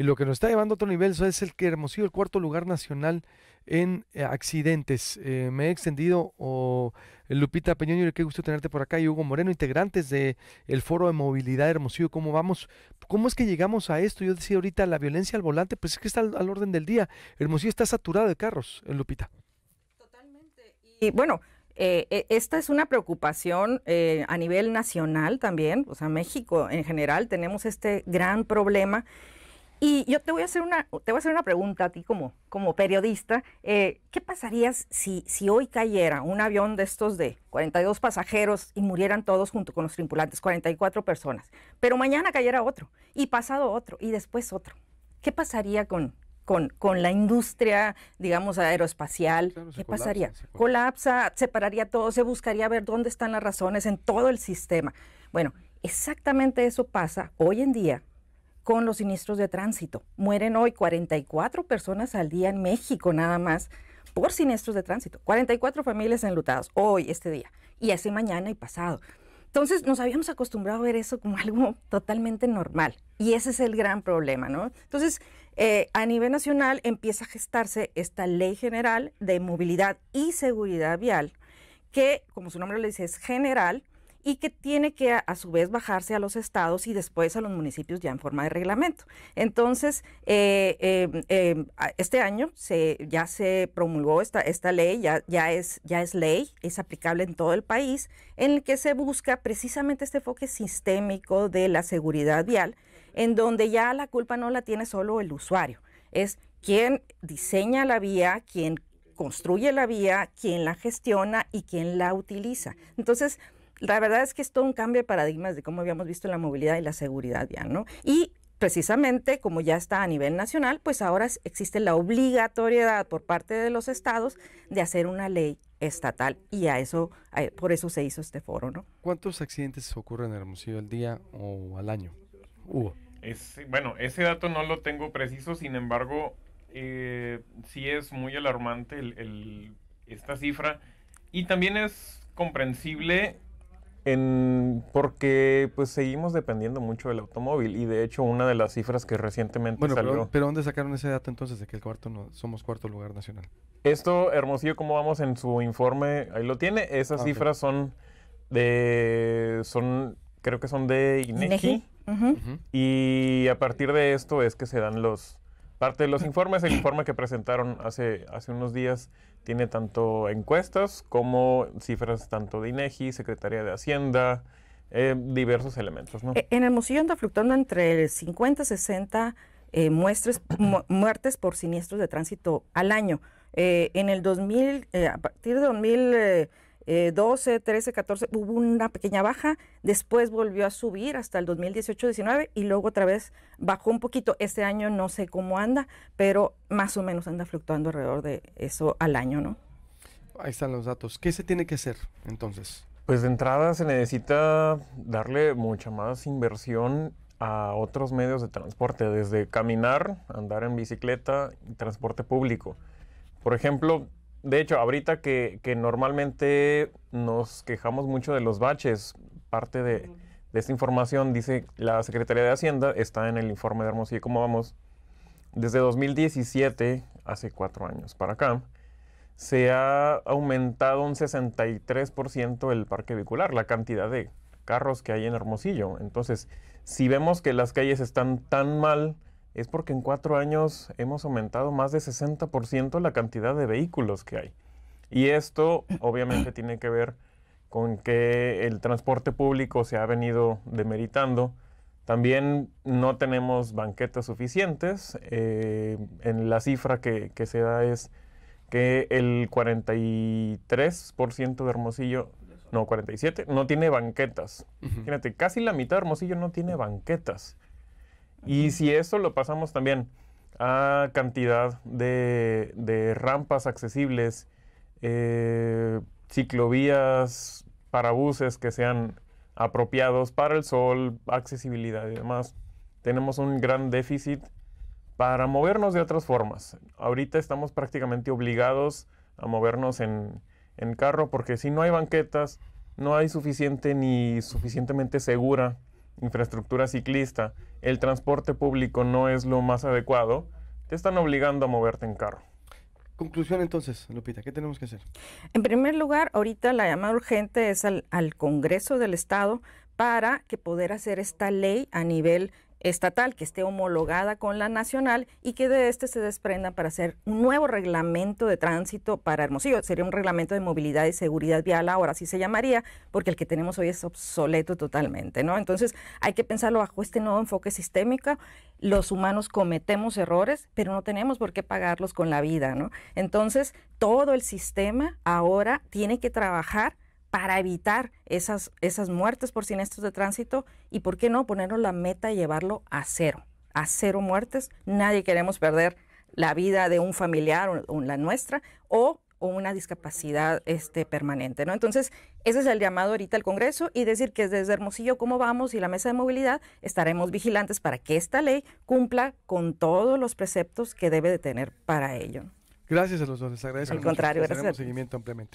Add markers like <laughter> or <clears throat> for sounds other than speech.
Y lo que nos está llevando a otro nivel es el que Hermosillo, el cuarto lugar nacional en eh, accidentes. Eh, me he extendido, Lupita Peñón, qué gusto tenerte por acá, y Hugo Moreno, integrantes del el Foro de Movilidad de Hermosillo, ¿cómo vamos? ¿Cómo es que llegamos a esto? Yo decía ahorita, la violencia al volante, pues es que está al, orden del día. Hermosillo está saturado de carros, eh, Lupita. Totalmente. Y bueno, esta es una preocupación a nivel nacional también, o sea, México en general tenemos este gran problema y yo te voy a hacer una, te voy a hacer una pregunta a ti como, como periodista. Eh, ¿Qué pasarías si, si hoy cayera un avión de estos de 42 pasajeros y murieran todos junto con los tripulantes, 44 personas? Pero mañana cayera otro, y pasado otro, y después otro. ¿Qué pasaría con, con, con, la industria, digamos, aeroespacial. ¿Qué pasaría? colapsa. colapsa, separaría todo, se buscaría ver dónde están las razones en todo el sistema. Bueno, exactamente eso pasa hoy en día con los siniestros de tránsito. Mueren hoy 44 personas al día en México nada más por siniestros de tránsito. 44 familias enlutadas hoy, este día, y hace mañana y pasado. Entonces nos habíamos acostumbrado a ver eso como <laughs> algo totalmente normal y ese es el gran problema, ¿no? Entonces, eh, a nivel nacional empieza a gestarse esta ley general de movilidad y seguridad vial que, como su nombre le dice, es general y que tiene que a, su vez bajarse a los estados y después a los municipios ya en forma de reglamento. Entonces, eh, em, em, este año se, ya se promulgó esta, esta ley, ya, ya, es, ya es ley, es aplicable en todo el país, en el que se busca precisamente este enfoque sistémico de la seguridad vial, en donde ya la culpa no la tiene solo el usuario, es quien diseña la vía, quien construye la vía, quien la gestiona y quien la utiliza. Entonces, la verdad es que es todo un cambio de paradigmas de cómo habíamos visto la movilidad y la seguridad ya, ¿no? Y precisamente como ya está a nivel nacional, pues ahora existe la obligatoriedad por parte de los estados de hacer una ley estatal y a eso eh, por eso se hizo este foro, ¿no? ¿Cuántos accidentes ocurren en Hermosillo al día o al año? Es, bueno, ese dato no lo tengo preciso, sin embargo, eh, sí es muy alarmante esta cifra y también es comprensible en, porque pues seguimos dependiendo mucho del automóvil y de hecho una de las cifras que recientemente salió... Pero, ¿dónde sacaron ese dato entonces de que el cuarto no, somos cuarto lugar nacional? Esto, Hermosillo, como vamos en su informe, ahí lo tiene, esas ah, cifras son de... son creo que son de INEGI. Y a partir de esto es que se dan los Parte de los informes, el informe que presentaron hace, hace unos días tiene tanto encuestas como cifras tanto de INEGI, Secretaría de Hacienda, eh, diversos elementos. ¿no? E, en el museo anda fluctuando entre 50 y 60 muertes por siniestros de tránsito al año. Eh, en el 2000, eh, a partir de 2000... 12, 13, 14, hubo una pequeña baja, después volvió a subir hasta el 2018-19 y luego otra vez bajó un poquito. Este año no sé cómo anda, pero más o menos anda fluctuando alrededor de eso al año, ¿no? Ahí están los datos. ¿Qué se tiene que hacer entonces? Pues de entrada se necesita darle mucha más inversión a otros medios de transporte, desde caminar, andar en bicicleta y transporte público. Por ejemplo, de hecho, ahorita que, normalmente nos quejamos mucho de los baches, parte de, de, esta información dice la Secretaría de Hacienda, está en el informe de Hermosillo, ¿cómo vamos? Desde 2017, hace cuatro años para acá, se ha aumentado un 63% el parque vehicular, la cantidad de carros que hay en Hermosillo. Entonces, si vemos que las calles están tan mal, es porque en cuatro años hemos aumentado más de 60% la cantidad de vehículos que hay. Y esto <clears throat> obviamente tiene que ver con que el transporte público se ha venido demeritando. También no tenemos banquetas suficientes. Eh, en la cifra que, se da es que el 43% de Hermosillo, no, 47, no tiene banquetas. Fíjate, casi la mitad de Hermosillo no tiene banquetas. Y si eso lo pasamos también a cantidad de, rampas accesibles, eh, ciclovías para buses que sean apropiados para el sol, accesibilidad y demás, tenemos un gran déficit para movernos de otras formas. Ahorita estamos prácticamente obligados a movernos en carro porque si no hay banquetas, no hay suficiente ni suficientemente segura infraestructura ciclista, el transporte público no es lo más adecuado, te están obligando a moverte en carro. Conclusión entonces, Lupita, ¿qué tenemos que hacer? En primer lugar, ahorita la llamada urgente es al, Congreso del Estado para que poder hacer esta ley a nivel estatal que esté homologada con la nacional y que de este se desprenda para hacer un nuevo reglamento de tránsito para Hermosillo. Sería un reglamento de movilidad y seguridad vial, ahora sí se llamaría, porque el que tenemos hoy es obsoleto totalmente, ¿no? Entonces hay que pensarlo bajo este nuevo enfoque sistémico. Los humanos cometemos errores, pero no tenemos por qué pagarlos con la vida, ¿no? Entonces todo el sistema ahora tiene que trabajar para evitar esas, esas muertes por siniestros de tránsito y, ¿por qué no?, ponernos la meta y llevarlo a cero, a cero muertes. Nadie queremos perder la vida de un familiar o, la nuestra o, una discapacidad este, permanente, ¿no? Entonces, ese es el llamado ahorita al Congreso y decir que desde Hermosillo, ¿cómo vamos? Y la mesa de movilidad estaremos vigilantes para que esta ley cumpla con todos los preceptos que debe de tener para ello. Gracias a los dos, les agradezco. Al contrario, seguimiento ampliamente.